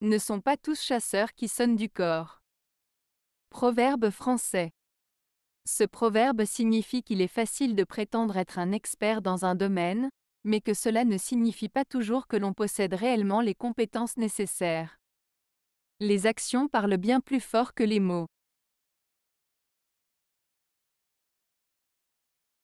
ne sont pas tous chasseurs qui sonnent du corps. Proverbe français. Ce proverbe signifie qu'il est facile de prétendre être un expert dans un domaine, mais que cela ne signifie pas toujours que l'on possède réellement les compétences nécessaires. Les actions parlent bien plus fort que les mots.